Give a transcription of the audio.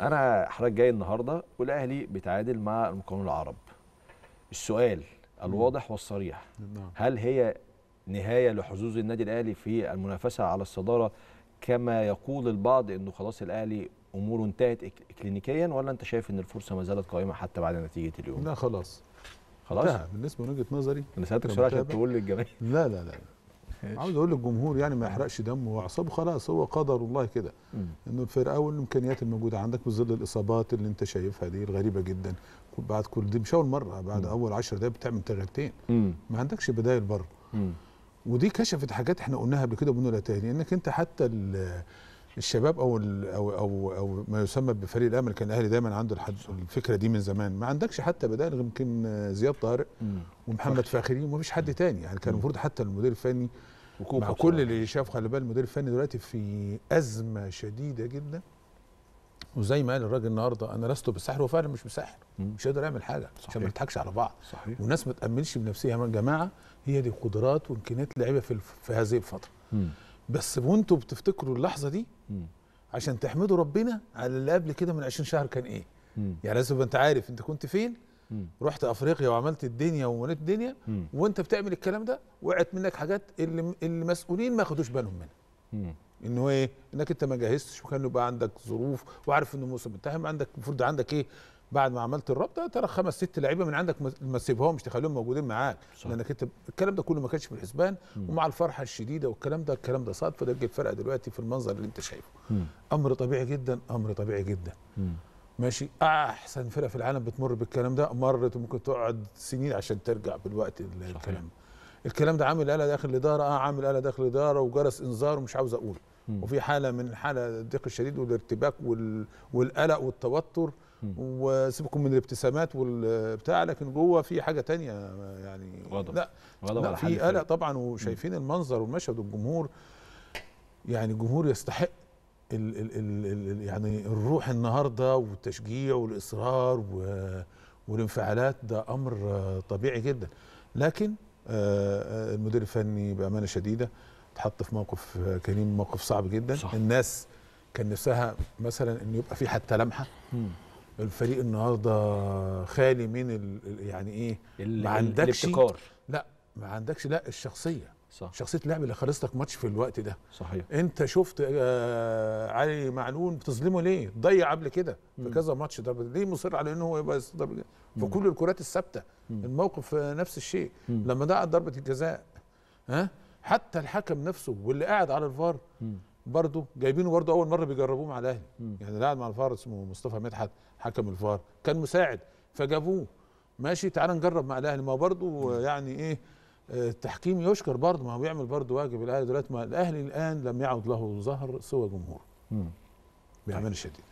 انا حضرتك جاي النهارده والاهلي بيتعادل مع المقاولون العرب السؤال الواضح والصريح نعم. هل هي نهايه لحظوظ النادي الاهلي في المنافسه على الصداره كما يقول البعض انه خلاص الاهلي اموره انتهت كلينيكيا ولا انت شايف ان الفرصه ما زالت قائمه حتى بعد نتيجه اليوم؟ لا خلاص خلاص بالنسبه بالنسبه وجهه نظري انا سالتك سؤال عشان تقول للجماهير لا لا لا عاوز اقول للجمهور يعني ما يحرقش دمه واعصابه خلاص هو قدر الله كده انه الفرقه والامكانيات الموجوده عندك بظل الاصابات اللي انت شايفها دي الغريبه جدا بعد كل دي مش اول مره بعد مم. اول 10 دقايق بتعمل تغيرتين ما عندكش بدايل بره ودي كشفت حاجات احنا قلناها قبل كده وبنقولها تاني انك انت حتى الشباب او او او او ما يسمى بفريق الامل كان الاهلي دايما عنده الفكره دي من زمان ما عندكش حتى بدائل يمكن زياد طارق ومحمد فاخري ومفيش حد تاني يعني كان المفروض حتى المدير الفني مع كل اللي شاف خلي بال المدير الفني دلوقتي في ازمه شديده جدا وزي ما قال الراجل النهارده انا لست بسحر وفعلا مش بسحر مش قادر اعمل حاجه عشان ما نضحكش على بعض صحيح. والناس ما تامنش بنفسها يا جماعه هي دي قدرات وامكانيات لعيبه في, في هذه الفتره مم. بس وانتوا بتفتكروا اللحظه دي عشان تحمدوا ربنا على اللي قبل كده من 20 شهر كان ايه مم. يعني لازم انت عارف انت كنت فين مم. رحت افريقيا وعملت الدنيا ووليت الدنيا مم. وانت بتعمل الكلام ده وقعت منك حاجات اللي المسؤولين ما خدوش بالهم منها ان هو ايه انك انت ما جهزتش وكان يبقى عندك ظروف وعارف ان الموسم انتهى عندك المفروض عندك ايه بعد ما عملت الرابطه ترى خمس ست لعيبه من عندك ما تسيبهمش تخليهم موجودين معاك لانك انت الكلام ده كله ما كانش في الحسبان ومع الفرحه الشديده والكلام ده الكلام ده صادف فده جاب فرقه دلوقتي في المنظر اللي انت شايفه مم. امر طبيعي جدا امر طبيعي جدا مم. ماشي احسن فرقه في العالم بتمر بالكلام ده مرت وممكن تقعد سنين عشان ترجع بالوقت الكلام ده الكلام ده عامل آلة داخل الإدارة اه عامل آلة داخل الإدارة وجرس إنذار ومش عاوز أقول وفي حالة من حالة الضيق الشديد والارتباك وال... والقلق والتوتر وسيبكم من الابتسامات والبتاع لكن جوه في حاجه تانية يعني غضب لا غضب لا في قلق طبعا وشايفين المنظر والمشهد والجمهور يعني الجمهور يستحق الـ الـ الـ الـ يعني الروح النهارده والتشجيع والاصرار والانفعالات ده امر طبيعي جدا لكن آه، آه، المدير الفني بامانه شديده اتحط في موقف آه، كريم موقف صعب جدا صح. الناس كان نفسها مثلا ان يبقى في حتى لمحه مم. الفريق النهارده خالي من يعني ايه ما عندكش الابتكار لا ما عندكش لا الشخصيه صح شخصيه اللاعب اللي خلصتك ماتش في الوقت ده صحيح انت شفت آه علي معلول بتظلمه ليه؟ ضيع قبل كده في كذا ماتش ده ليه مصر على ان هو يبقى في كل الكرات الثابته الموقف آه، نفس الشيء مم. لما ضاعت ضربه الجزاء ها حتى الحكم نفسه واللي قاعد على الفار برضه جايبينه برضه اول مره بيجربوه مع الاهلي يعني اللي قاعد مع الفار اسمه مصطفى مدحت حكم الفار كان مساعد فجابوه ماشي تعالى نجرب مع الاهلي ما برضه يعني ايه التحكيم يشكر برضه ما هو بيعمل برضه واجب الاهلي دلوقتي ما الاهلي الان لم يعد له ظهر سوى جمهوره بامانه شديد